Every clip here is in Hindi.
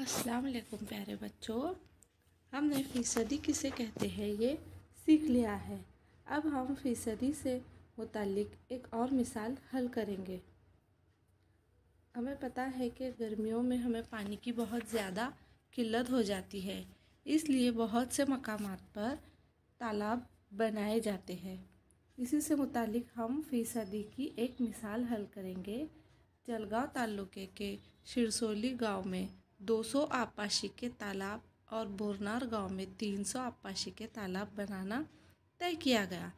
अस्सलाम वालेकुम प्यारे बच्चों हमने फ़ीसदी किसे कहते हैं ये सीख लिया है अब हम फ़ीसदी से मुतलक एक और मिसाल हल करेंगे हमें पता है कि गर्मियों में हमें पानी की बहुत ज़्यादा किल्लत हो जाती है इसलिए बहुत से मकाम पर तालाब बनाए जाते हैं इसी से मुतलक हम फ़ीसदी की एक मिसाल हल करेंगे जलगांव ताल्लुके के शिरसोली गांव में 200 आपाशी के तालाब और बोरनार गांव में 300 आपाशी के तालाब बनाना तय किया गया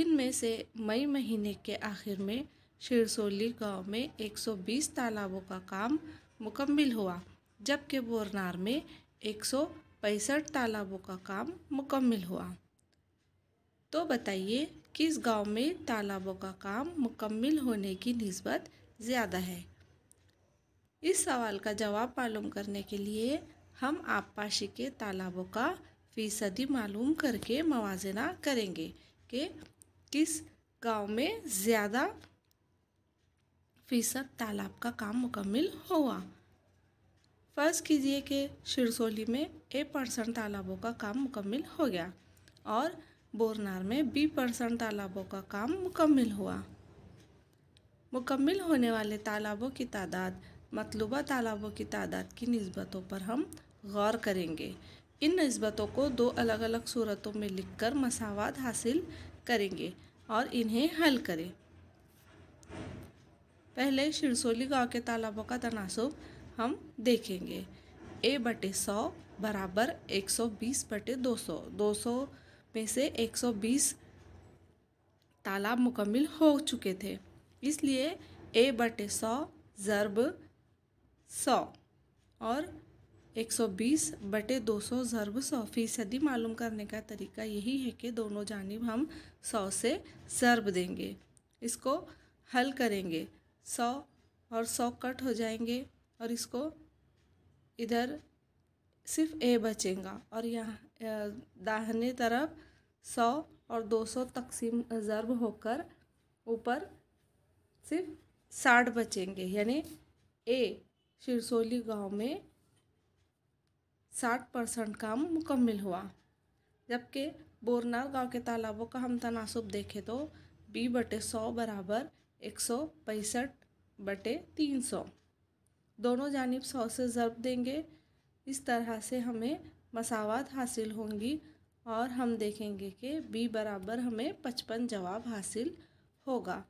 इनमें से मई महीने के आखिर में शिरसोली गांव में 120 तालाबों का काम मुकम्मल हुआ जबकि बोरनार में एक तालाबों का काम मुकम्मल हुआ तो बताइए किस गांव में तालाबों का काम मुकम्मल होने की नस्बत ज़्यादा है इस सवाल का जवाब मालूम करने के लिए हम आबपाशी के तालाबों का फीसदी मालूम करके मवाजना करेंगे कि किस गांव में ज़्यादा फीसद तालाब का काम मुकम्मल हुआ फर्ज कीजिए कि शिरसोली में ए परसेंट तालाबों का काम मुकम्मल हो गया और बोरनार में बी परसेंट तालाबों का काम मुकम्मल हुआ मुकम्मल होने वाले तालाबों की तादाद मतलूबा तालाबों की तादाद की नस्बतों पर हम गौर करेंगे इन नस्बतों को दो अलग अलग सूरतों में लिखकर मसावत हासिल करेंगे और इन्हें हल करें पहले शिरसोली गांव के तालाबों का तनासब हम देखेंगे ए बटे सौ बराबर एक सौ बीस बटे दो सौ दो सौ में से एक सौ बीस तालाब मुकम्मल हो चुके थे इसलिए ए बटे सौ ज़रब सौ और एक सौ बीस बटे दो सौ ज़रब सौ फीसदी मालूम करने का तरीका यही है कि दोनों जानब हम सौ से ज़रब देंगे इसको हल करेंगे सौ और सौ कट हो जाएंगे और इसको इधर सिर्फ ए बचेगा और यहाँ दाहिने तरफ सौ और दो सौ तकसीम ज़रब होकर ऊपर सिर्फ साठ बचेंगे यानी ए शिरसोली गांव में 60 परसेंट काम मुकम्मल हुआ जबकि बोरनाल गांव के तालाबों का हम तनासब देखें तो बी बटे सौ बराबर एक सौ पैंसठ बटे तीन सौ दोनों जानब सौ से ज़रब देंगे इस तरह से हमें मसावत हासिल होंगी और हम देखेंगे कि बी बराबर हमें पचपन जवाब हासिल होगा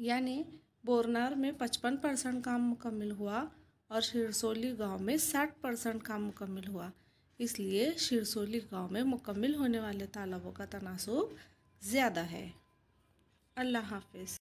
यानी बोरनार में पचपन परसेंट काम मुकम्मल हुआ और शिरसोली गांव में साठ परसेंट काम मुकम्मल हुआ इसलिए शिरसोली गांव में मुकम्मल होने वाले तालाबों का तनासब ज़्यादा है अल्लाह हाफिज़